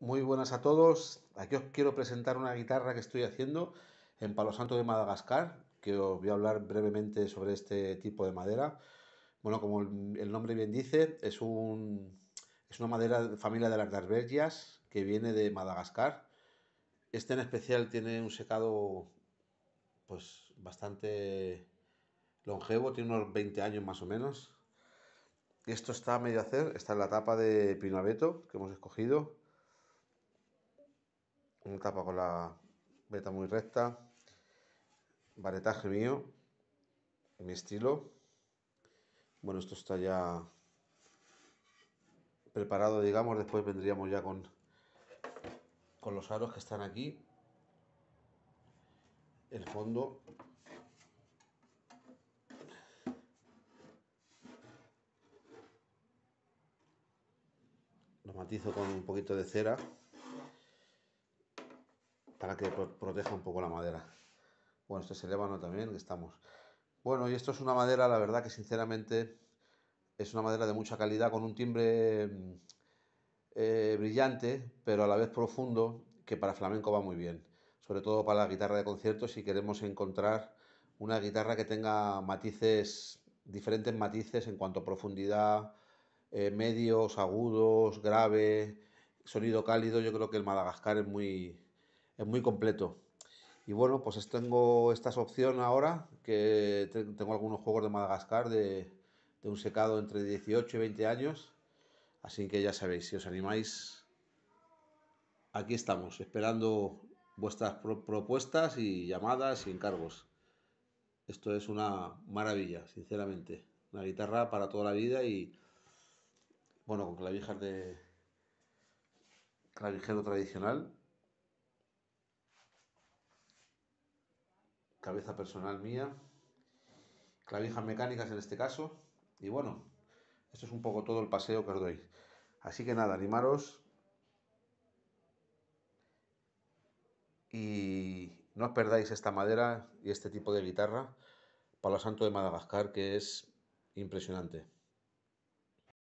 Muy buenas a todos. Aquí os quiero presentar una guitarra que estoy haciendo en Palo Santo de Madagascar, que os voy a hablar brevemente sobre este tipo de madera. Bueno, como el nombre bien dice, es, es una madera de familia de las Darbergias que viene de Madagascar. Este en especial tiene un secado pues bastante longevo, tiene unos 20 años más o menos. Esto está a medio hacer, está en la tapa de Pinabeto que hemos escogido una tapa con la beta muy recta, baretaje mío, mi estilo. Bueno, esto está ya preparado, digamos, después vendríamos ya con, con los aros que están aquí, el fondo. Lo matizo con un poquito de cera para que proteja un poco la madera. Bueno, este es el también estamos. Bueno, y esto es una madera, la verdad que sinceramente es una madera de mucha calidad, con un timbre mm, eh, brillante, pero a la vez profundo, que para flamenco va muy bien. Sobre todo para la guitarra de concierto, si queremos encontrar una guitarra que tenga matices, diferentes matices en cuanto a profundidad, eh, medios, agudos, grave, sonido cálido, yo creo que el Madagascar es muy, es muy completo. Y bueno, pues tengo estas opciones ahora, que tengo algunos juegos de Madagascar de, un secado entre 18 y 20 años. Así que ya sabéis, si os animáis, aquí estamos, esperando vuestras propuestas y llamadas y encargos. Esto es una maravilla, sinceramente. Una guitarra para toda la vida y, bueno, con clavijas de clavijero tradicional cabeza personal mía, clavijas mecánicas en este caso, y bueno, esto es un poco todo el paseo que os doy. Así que nada, animaros y no os perdáis esta madera y este tipo de guitarra para los santo de Madagascar que es impresionante.